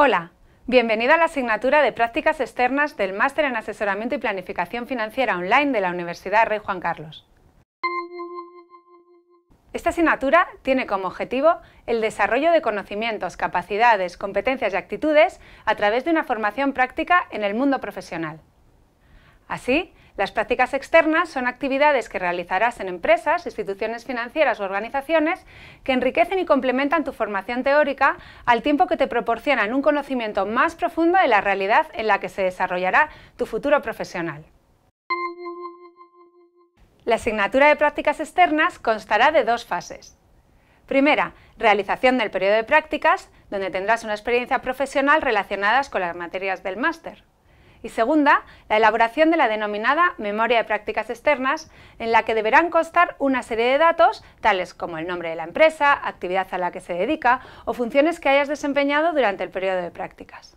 Hola, bienvenida a la asignatura de Prácticas Externas del Máster en Asesoramiento y Planificación Financiera Online de la Universidad Rey Juan Carlos. Esta asignatura tiene como objetivo el desarrollo de conocimientos, capacidades, competencias y actitudes a través de una formación práctica en el mundo profesional. Así, las prácticas externas son actividades que realizarás en empresas, instituciones financieras o organizaciones que enriquecen y complementan tu formación teórica al tiempo que te proporcionan un conocimiento más profundo de la realidad en la que se desarrollará tu futuro profesional. La asignatura de prácticas externas constará de dos fases. Primera, realización del periodo de prácticas, donde tendrás una experiencia profesional relacionadas con las materias del máster y segunda, la elaboración de la denominada memoria de prácticas externas, en la que deberán constar una serie de datos, tales como el nombre de la empresa, actividad a la que se dedica o funciones que hayas desempeñado durante el periodo de prácticas.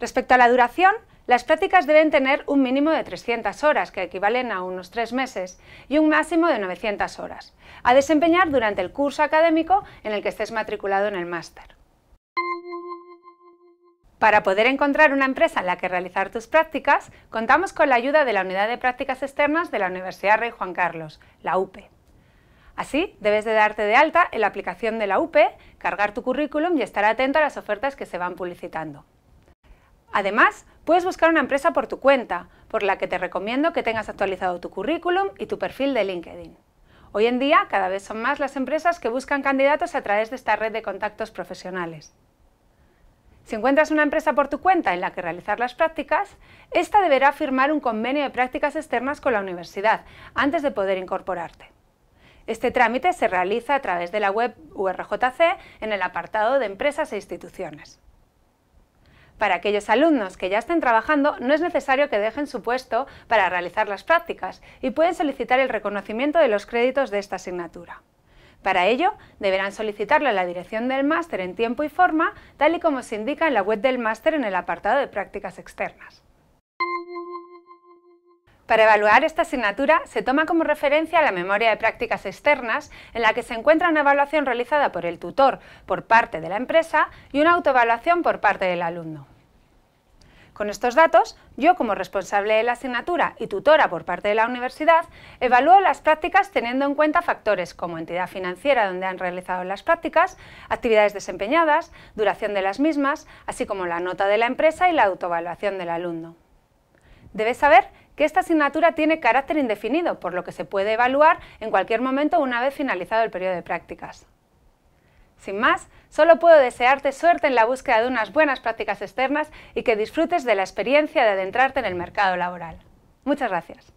Respecto a la duración, las prácticas deben tener un mínimo de 300 horas, que equivalen a unos tres meses, y un máximo de 900 horas, a desempeñar durante el curso académico en el que estés matriculado en el máster. Para poder encontrar una empresa en la que realizar tus prácticas, contamos con la ayuda de la Unidad de Prácticas Externas de la Universidad Rey Juan Carlos, la UPE. Así, debes de darte de alta en la aplicación de la UPE, cargar tu currículum y estar atento a las ofertas que se van publicitando. Además, puedes buscar una empresa por tu cuenta, por la que te recomiendo que tengas actualizado tu currículum y tu perfil de LinkedIn. Hoy en día, cada vez son más las empresas que buscan candidatos a través de esta red de contactos profesionales. Si encuentras una empresa por tu cuenta en la que realizar las prácticas, esta deberá firmar un convenio de prácticas externas con la universidad antes de poder incorporarte. Este trámite se realiza a través de la web URJC en el apartado de Empresas e Instituciones. Para aquellos alumnos que ya estén trabajando, no es necesario que dejen su puesto para realizar las prácticas y pueden solicitar el reconocimiento de los créditos de esta asignatura. Para ello, deberán solicitarlo a la dirección del máster en tiempo y forma, tal y como se indica en la web del máster en el apartado de prácticas externas. Para evaluar esta asignatura se toma como referencia la memoria de prácticas externas en la que se encuentra una evaluación realizada por el tutor por parte de la empresa y una autoevaluación por parte del alumno. Con estos datos, yo como responsable de la asignatura y tutora por parte de la universidad, evalúo las prácticas teniendo en cuenta factores como entidad financiera donde han realizado las prácticas, actividades desempeñadas, duración de las mismas, así como la nota de la empresa y la autoevaluación del alumno. Debes saber que esta asignatura tiene carácter indefinido, por lo que se puede evaluar en cualquier momento una vez finalizado el periodo de prácticas. Sin más, solo puedo desearte suerte en la búsqueda de unas buenas prácticas externas y que disfrutes de la experiencia de adentrarte en el mercado laboral. Muchas gracias.